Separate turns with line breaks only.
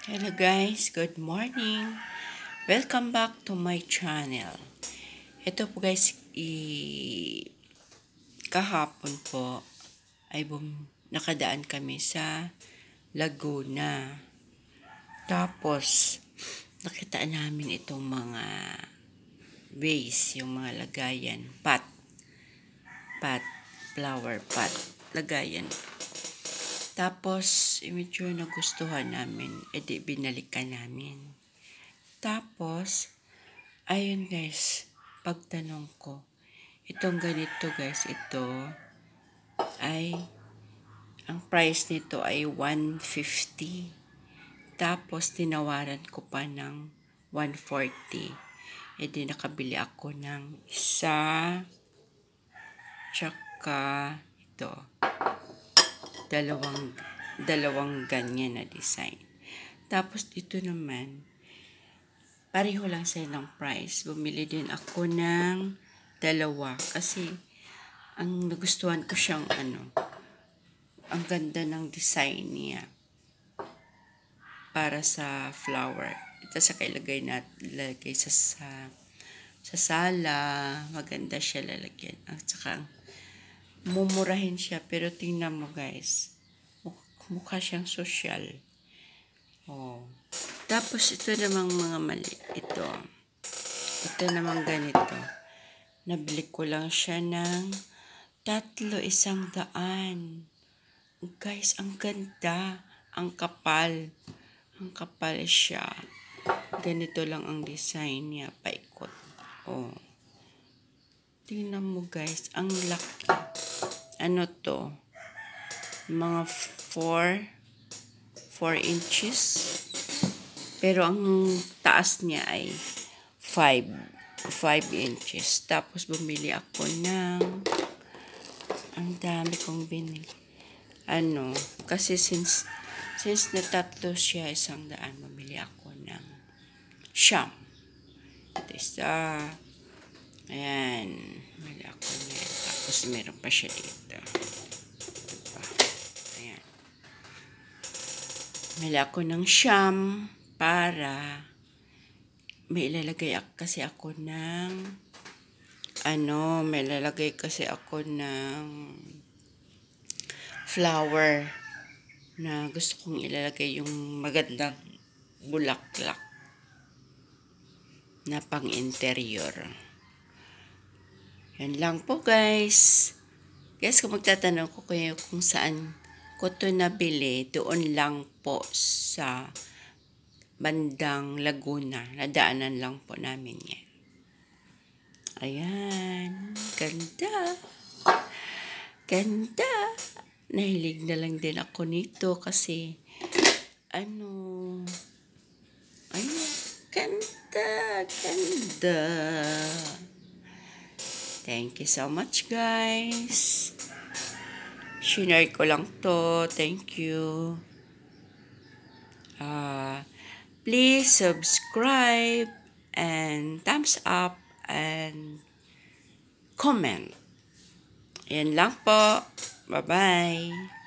Hello guys, good morning. Welcome back to my channel. Ito po guys, i kahapon po ay bum nakadaan kami sa Laguna. Tapos nakita namin itong mga vase, yung mga lagayan, pot, pot, flower pot, lagayan. Tapos, medyo nagustuhan namin. E di, binalikan namin. Tapos, ayun guys, pagtanong ko, itong ganito guys, ito ay, ang price nito ay 150. Tapos, tinawaran ko pa ng 140. E eh, di, nakabili ako ng isa, tsaka ito dalawang, dalawang ganyan na design. Tapos dito naman, pareho lang sa ng price. Bumili din ako ng dalawa kasi ang nagustuhan ko siyang ano, ang ganda ng design niya para sa flower. Ito sa kailagay na lalagay sa, sa sa sala. Maganda siya lalagyan. At saka mumurahin siya. Pero tingnan mo guys, mukha siyang social. Oh. Tapos ito namang mga mali. Ito. Ito namang ganito. Nabili ko lang siya ng tatlo isang daan. Guys, ang ganda. Ang kapal. Ang kapal siya. Ganito lang ang design niya. Paikot. Oh. Tingnan mo guys, ang laki ano to mga 4 4 inches pero ang taas niya ay 5 5 inches tapos bumili ako ng ang dami kong binili ano kasi since since natatlo siya isang daan bumili ako ng sham ito isa ayan bumili ako ng tapos meron pa siya dito. Diba? Ayan. Mila ako ng siyam para may ilalagay kasi ako ng ano, may lalagay kasi ako ng flower na gusto kong ilalagay yung magandang bulaklak na pang-interior. Yan lang po guys. Guys, kung magtatanong ko kayo kung saan ko to nabili, doon lang po sa bandang Laguna. Nadaanan lang po namin yan. Ayan. Ganda. Ganda. Nahilig na lang din ako nito kasi ano ayun. Ganda. Ganda. Thank you so much, guys. Shinare ko lang to. Thank you. Uh, please subscribe and thumbs up and comment. Yan lang po. Bye-bye.